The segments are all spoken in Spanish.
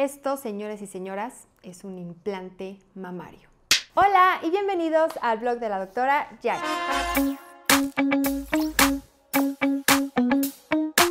Esto, señores y señoras, es un implante mamario. Hola y bienvenidos al blog de la doctora Jack.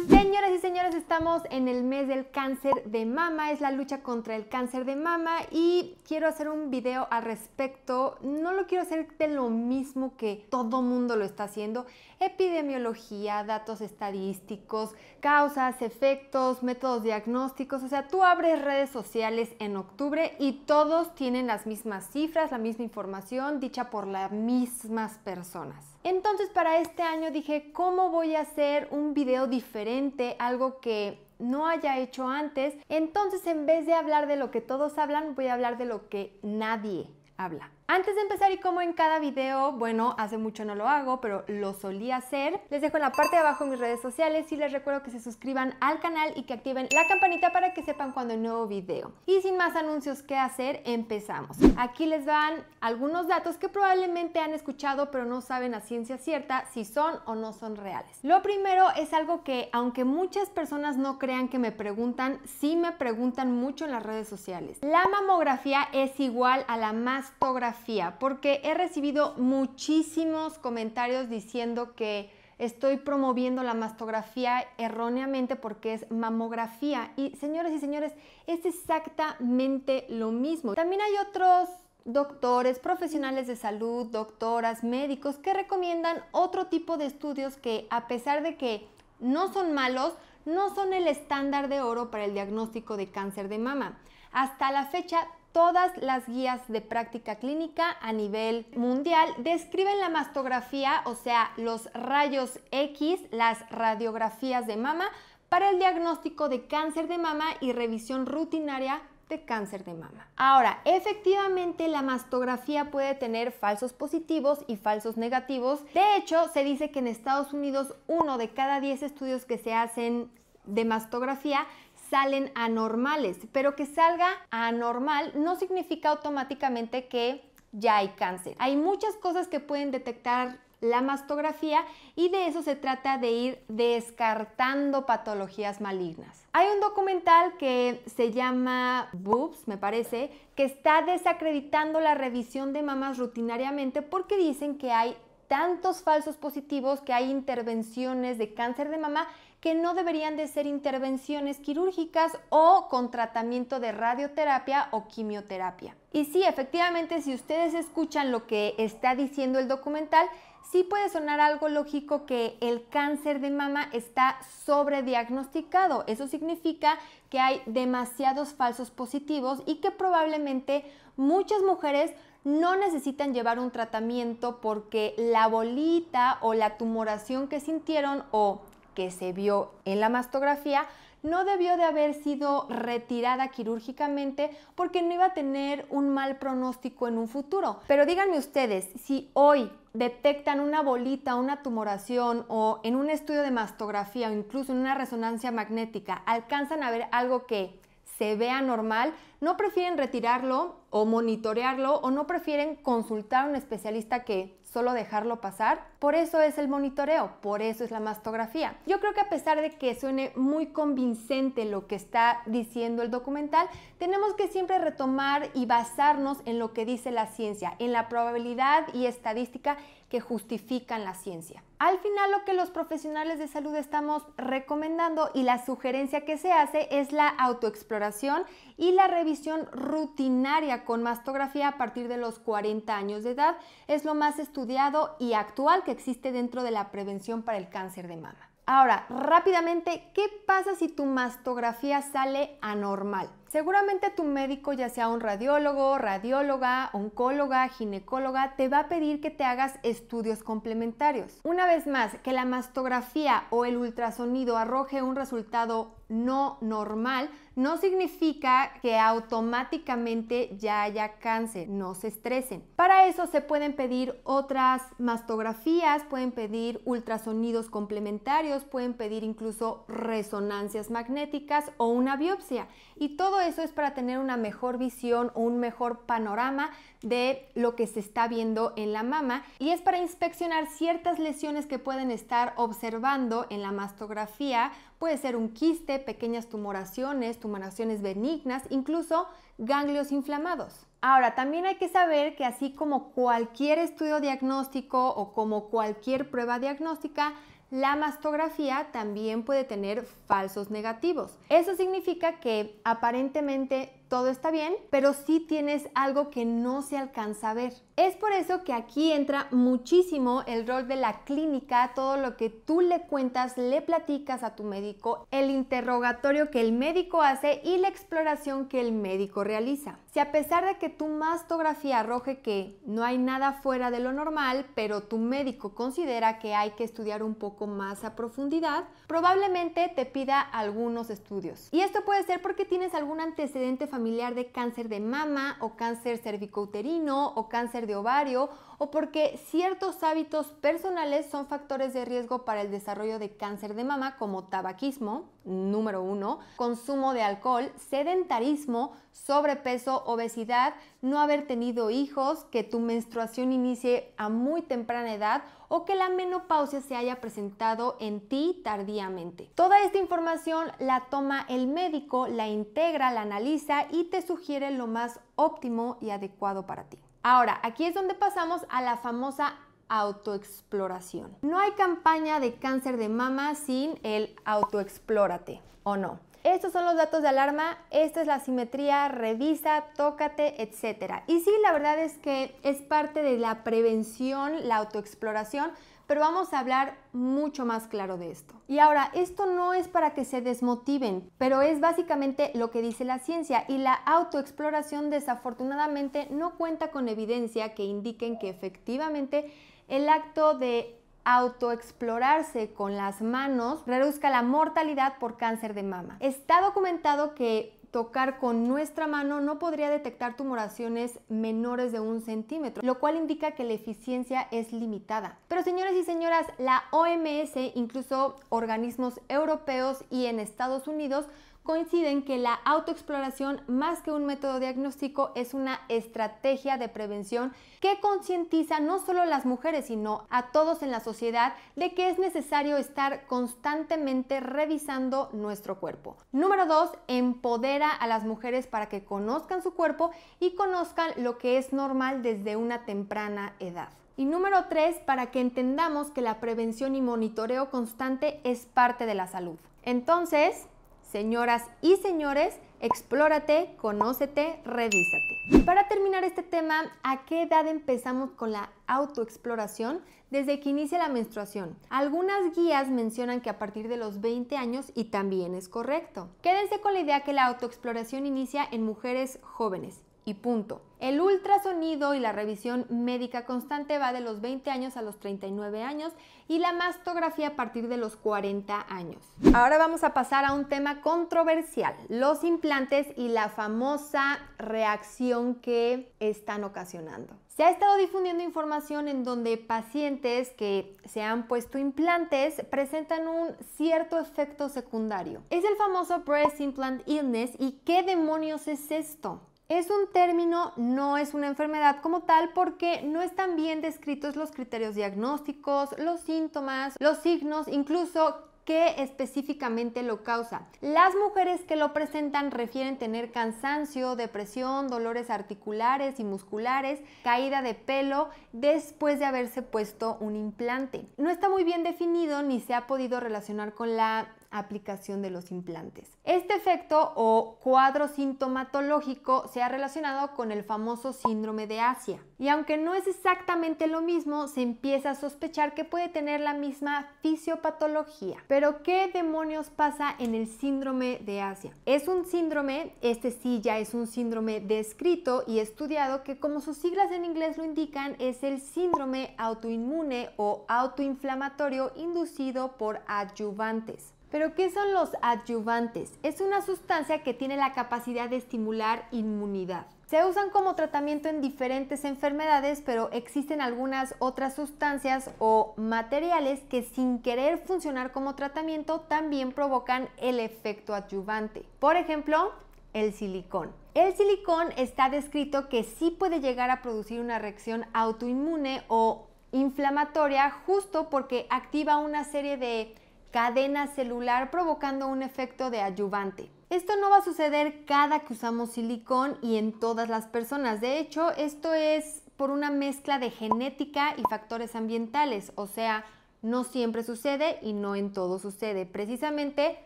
Señoras y señores, estamos en el mes del cáncer de mama, es la lucha contra el cáncer de mama y quiero hacer un video al respecto. No lo quiero hacer de lo mismo que todo mundo lo está haciendo epidemiología, datos estadísticos, causas, efectos, métodos diagnósticos. O sea, tú abres redes sociales en octubre y todos tienen las mismas cifras, la misma información dicha por las mismas personas. Entonces para este año dije, ¿cómo voy a hacer un video diferente? Algo que no haya hecho antes. Entonces en vez de hablar de lo que todos hablan, voy a hablar de lo que nadie habla. Antes de empezar y como en cada video, bueno, hace mucho no lo hago, pero lo solía hacer, les dejo en la parte de abajo mis redes sociales y les recuerdo que se suscriban al canal y que activen la campanita para que sepan cuando hay nuevo video. Y sin más anuncios que hacer, empezamos. Aquí les van algunos datos que probablemente han escuchado pero no saben a ciencia cierta si son o no son reales. Lo primero es algo que, aunque muchas personas no crean que me preguntan, sí me preguntan mucho en las redes sociales. La mamografía es igual a la mastografía porque he recibido muchísimos comentarios diciendo que estoy promoviendo la mastografía erróneamente porque es mamografía. Y señores y señores, es exactamente lo mismo. También hay otros doctores, profesionales de salud, doctoras, médicos que recomiendan otro tipo de estudios que a pesar de que no son malos, no son el estándar de oro para el diagnóstico de cáncer de mama. Hasta la fecha, Todas las guías de práctica clínica a nivel mundial describen la mastografía, o sea, los rayos X, las radiografías de mama, para el diagnóstico de cáncer de mama y revisión rutinaria de cáncer de mama. Ahora, efectivamente la mastografía puede tener falsos positivos y falsos negativos. De hecho, se dice que en Estados Unidos uno de cada 10 estudios que se hacen de mastografía salen anormales, pero que salga anormal no significa automáticamente que ya hay cáncer. Hay muchas cosas que pueden detectar la mastografía y de eso se trata de ir descartando patologías malignas. Hay un documental que se llama Boobs, me parece, que está desacreditando la revisión de mamas rutinariamente porque dicen que hay tantos falsos positivos, que hay intervenciones de cáncer de mama que no deberían de ser intervenciones quirúrgicas o con tratamiento de radioterapia o quimioterapia. Y sí, efectivamente, si ustedes escuchan lo que está diciendo el documental, sí puede sonar algo lógico que el cáncer de mama está sobrediagnosticado. Eso significa que hay demasiados falsos positivos y que probablemente muchas mujeres no necesitan llevar un tratamiento porque la bolita o la tumoración que sintieron o que se vio en la mastografía no debió de haber sido retirada quirúrgicamente porque no iba a tener un mal pronóstico en un futuro. Pero díganme ustedes, si hoy detectan una bolita, una tumoración o en un estudio de mastografía o incluso en una resonancia magnética alcanzan a ver algo que se vea normal, no prefieren retirarlo o monitorearlo o no prefieren consultar a un especialista que solo dejarlo pasar. Por eso es el monitoreo, por eso es la mastografía. Yo creo que a pesar de que suene muy convincente lo que está diciendo el documental, tenemos que siempre retomar y basarnos en lo que dice la ciencia, en la probabilidad y estadística que justifican la ciencia. Al final lo que los profesionales de salud estamos recomendando y la sugerencia que se hace es la autoexploración y la revisión rutinaria con mastografía a partir de los 40 años de edad. Es lo más estudiado y actual que existe dentro de la prevención para el cáncer de mama. Ahora, rápidamente, ¿qué pasa si tu mastografía sale anormal? Seguramente tu médico, ya sea un radiólogo, radióloga, oncóloga, ginecóloga, te va a pedir que te hagas estudios complementarios. Una vez más, que la mastografía o el ultrasonido arroje un resultado no normal, no significa que automáticamente ya haya cáncer, no se estresen. Para eso se pueden pedir otras mastografías, pueden pedir ultrasonidos complementarios, pueden pedir incluso resonancias magnéticas o una biopsia. Y todo todo eso es para tener una mejor visión o un mejor panorama de lo que se está viendo en la mama y es para inspeccionar ciertas lesiones que pueden estar observando en la mastografía. Puede ser un quiste, pequeñas tumoraciones, tumoraciones benignas, incluso ganglios inflamados. Ahora, también hay que saber que así como cualquier estudio diagnóstico o como cualquier prueba diagnóstica, la mastografía también puede tener falsos negativos. Eso significa que aparentemente todo está bien, pero si tienes algo que no se alcanza a ver. Es por eso que aquí entra muchísimo el rol de la clínica, todo lo que tú le cuentas, le platicas a tu médico, el interrogatorio que el médico hace y la exploración que el médico realiza. Si a pesar de que tu mastografía arroje que no hay nada fuera de lo normal, pero tu médico considera que hay que estudiar un poco más a profundidad, probablemente te pida algunos estudios. Y esto puede ser porque tienes algún antecedente familiar familiar de cáncer de mama o cáncer cervicouterino o cáncer de ovario o porque ciertos hábitos personales son factores de riesgo para el desarrollo de cáncer de mama como tabaquismo, número uno, consumo de alcohol, sedentarismo, sobrepeso, obesidad, no haber tenido hijos, que tu menstruación inicie a muy temprana edad o que la menopausia se haya presentado en ti tardíamente. Toda esta información la toma el médico, la integra, la analiza y te sugiere lo más óptimo y adecuado para ti. Ahora, aquí es donde pasamos a la famosa autoexploración. No hay campaña de cáncer de mama sin el autoexplórate, ¿o no? Estos son los datos de alarma, esta es la simetría, revisa, tócate, etc. Y sí, la verdad es que es parte de la prevención, la autoexploración, pero vamos a hablar mucho más claro de esto. Y ahora, esto no es para que se desmotiven, pero es básicamente lo que dice la ciencia y la autoexploración desafortunadamente no cuenta con evidencia que indiquen que efectivamente el acto de autoexplorarse con las manos reduzca la mortalidad por cáncer de mama. Está documentado que tocar con nuestra mano no podría detectar tumoraciones menores de un centímetro, lo cual indica que la eficiencia es limitada. Pero señores y señoras, la OMS, incluso organismos europeos y en Estados Unidos, coinciden que la autoexploración, más que un método diagnóstico, es una estrategia de prevención que concientiza no solo a las mujeres, sino a todos en la sociedad de que es necesario estar constantemente revisando nuestro cuerpo. Número dos, empodera a las mujeres para que conozcan su cuerpo y conozcan lo que es normal desde una temprana edad. Y número tres, para que entendamos que la prevención y monitoreo constante es parte de la salud. Entonces, Señoras y señores, explórate, conócete, revísate. Y para terminar este tema, ¿a qué edad empezamos con la autoexploración? Desde que inicia la menstruación. Algunas guías mencionan que a partir de los 20 años y también es correcto. Quédense con la idea que la autoexploración inicia en mujeres jóvenes y punto. El ultrasonido y la revisión médica constante va de los 20 años a los 39 años y la mastografía a partir de los 40 años. Ahora vamos a pasar a un tema controversial, los implantes y la famosa reacción que están ocasionando. Se ha estado difundiendo información en donde pacientes que se han puesto implantes presentan un cierto efecto secundario. Es el famoso breast implant illness y ¿qué demonios es esto? Es un término, no es una enfermedad como tal porque no están bien descritos los criterios diagnósticos, los síntomas, los signos, incluso qué específicamente lo causa. Las mujeres que lo presentan refieren tener cansancio, depresión, dolores articulares y musculares, caída de pelo después de haberse puesto un implante. No está muy bien definido ni se ha podido relacionar con la aplicación de los implantes. Este efecto o cuadro sintomatológico se ha relacionado con el famoso síndrome de Asia. Y aunque no es exactamente lo mismo, se empieza a sospechar que puede tener la misma fisiopatología. Pero ¿qué demonios pasa en el síndrome de Asia? Es un síndrome, este sí ya es un síndrome descrito y estudiado que como sus siglas en inglés lo indican, es el síndrome autoinmune o autoinflamatorio inducido por adyuvantes. Pero ¿qué son los adyuvantes? Es una sustancia que tiene la capacidad de estimular inmunidad. Se usan como tratamiento en diferentes enfermedades, pero existen algunas otras sustancias o materiales que sin querer funcionar como tratamiento también provocan el efecto adyuvante. Por ejemplo, el silicón. El silicón está descrito que sí puede llegar a producir una reacción autoinmune o inflamatoria justo porque activa una serie de cadena celular provocando un efecto de ayudante Esto no va a suceder cada que usamos silicón y en todas las personas. De hecho, esto es por una mezcla de genética y factores ambientales, o sea, no siempre sucede y no en todo sucede, precisamente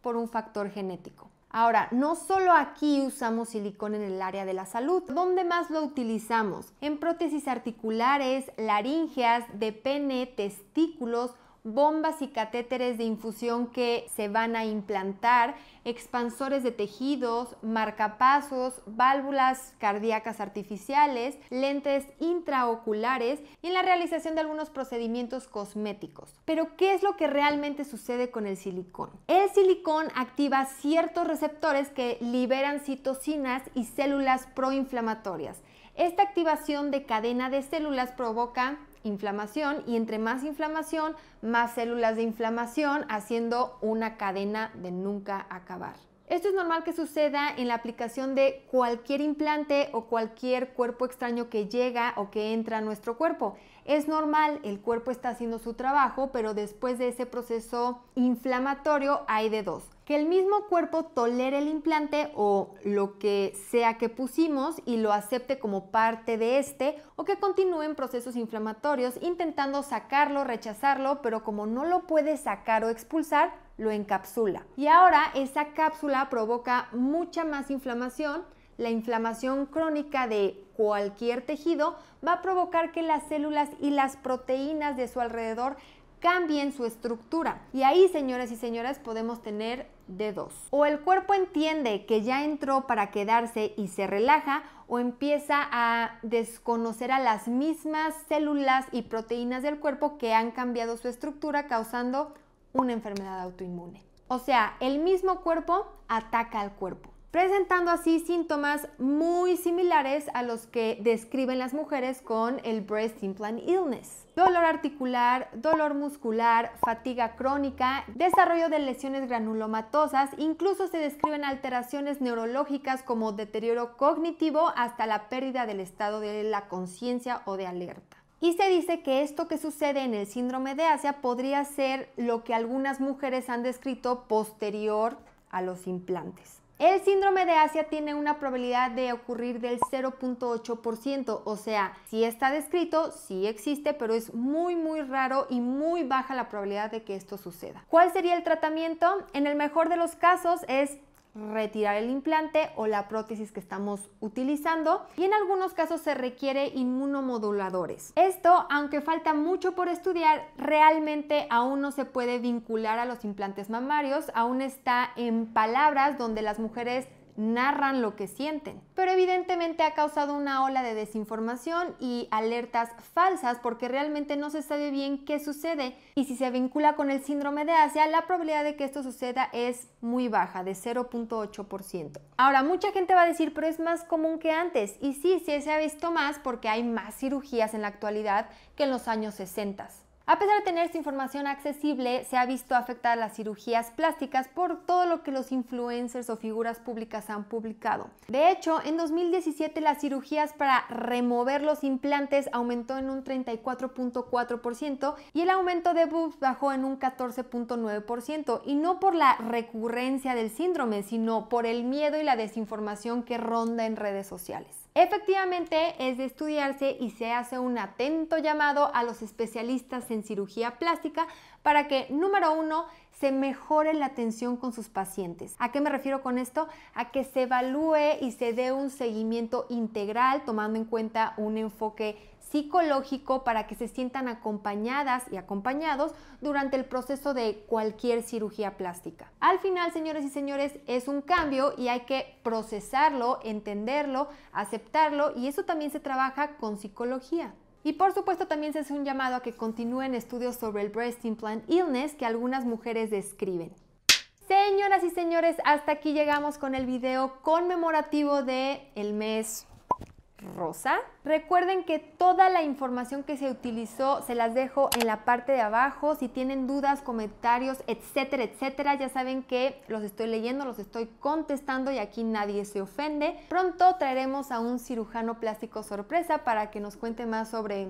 por un factor genético. Ahora, no solo aquí usamos silicón en el área de la salud, ¿dónde más lo utilizamos? En prótesis articulares, laringeas, de pene, testículos, bombas y catéteres de infusión que se van a implantar, expansores de tejidos, marcapasos, válvulas cardíacas artificiales, lentes intraoculares y en la realización de algunos procedimientos cosméticos. Pero, ¿qué es lo que realmente sucede con el silicón? El silicón activa ciertos receptores que liberan citocinas y células proinflamatorias. Esta activación de cadena de células provoca inflamación y entre más inflamación, más células de inflamación, haciendo una cadena de nunca acabar. Esto es normal que suceda en la aplicación de cualquier implante o cualquier cuerpo extraño que llega o que entra a nuestro cuerpo. Es normal, el cuerpo está haciendo su trabajo, pero después de ese proceso inflamatorio hay de dos que el mismo cuerpo tolere el implante o lo que sea que pusimos y lo acepte como parte de este o que continúen procesos inflamatorios intentando sacarlo, rechazarlo, pero como no lo puede sacar o expulsar, lo encapsula. Y ahora esa cápsula provoca mucha más inflamación. La inflamación crónica de cualquier tejido va a provocar que las células y las proteínas de su alrededor cambien su estructura. Y ahí, señoras y señoras, podemos tener de dos. O el cuerpo entiende que ya entró para quedarse y se relaja, o empieza a desconocer a las mismas células y proteínas del cuerpo que han cambiado su estructura, causando una enfermedad autoinmune. O sea, el mismo cuerpo ataca al cuerpo presentando así síntomas muy similares a los que describen las mujeres con el breast implant illness. Dolor articular, dolor muscular, fatiga crónica, desarrollo de lesiones granulomatosas, incluso se describen alteraciones neurológicas como deterioro cognitivo hasta la pérdida del estado de la conciencia o de alerta. Y se dice que esto que sucede en el síndrome de Asia podría ser lo que algunas mujeres han descrito posterior a los implantes. El síndrome de Asia tiene una probabilidad de ocurrir del 0.8%, o sea, si está descrito, sí existe, pero es muy muy raro y muy baja la probabilidad de que esto suceda. ¿Cuál sería el tratamiento? En el mejor de los casos es retirar el implante o la prótesis que estamos utilizando y en algunos casos se requiere inmunomoduladores. Esto, aunque falta mucho por estudiar, realmente aún no se puede vincular a los implantes mamarios, aún está en palabras donde las mujeres narran lo que sienten. Pero evidentemente ha causado una ola de desinformación y alertas falsas porque realmente no se sabe bien qué sucede y si se vincula con el síndrome de Asia, la probabilidad de que esto suceda es muy baja, de 0.8%. Ahora, mucha gente va a decir, pero es más común que antes. Y sí, sí se ha visto más porque hay más cirugías en la actualidad que en los años 60. A pesar de tener esta información accesible, se ha visto afectada las cirugías plásticas por todo lo que los influencers o figuras públicas han publicado. De hecho, en 2017 las cirugías para remover los implantes aumentó en un 34.4% y el aumento de boobs bajó en un 14.9% y no por la recurrencia del síndrome, sino por el miedo y la desinformación que ronda en redes sociales. Efectivamente, es de estudiarse y se hace un atento llamado a los especialistas en cirugía plástica para que, número uno, se mejore la atención con sus pacientes. ¿A qué me refiero con esto? A que se evalúe y se dé un seguimiento integral tomando en cuenta un enfoque psicológico para que se sientan acompañadas y acompañados durante el proceso de cualquier cirugía plástica. Al final, señores y señores, es un cambio y hay que procesarlo, entenderlo, aceptarlo y eso también se trabaja con psicología. Y por supuesto también se hace un llamado a que continúen estudios sobre el breast implant illness que algunas mujeres describen. Señoras y señores, hasta aquí llegamos con el video conmemorativo del el mes rosa. Recuerden que toda la información que se utilizó se las dejo en la parte de abajo. Si tienen dudas, comentarios, etcétera, etcétera, ya saben que los estoy leyendo, los estoy contestando y aquí nadie se ofende. Pronto traeremos a un cirujano plástico sorpresa para que nos cuente más sobre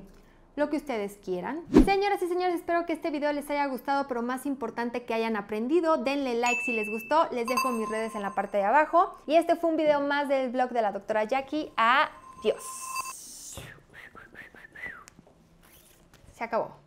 lo que ustedes quieran. Señoras y señores, espero que este video les haya gustado, pero más importante que hayan aprendido. Denle like si les gustó, les dejo mis redes en la parte de abajo. Y este fue un video más del blog de la doctora Jackie. Dios. Se acabó.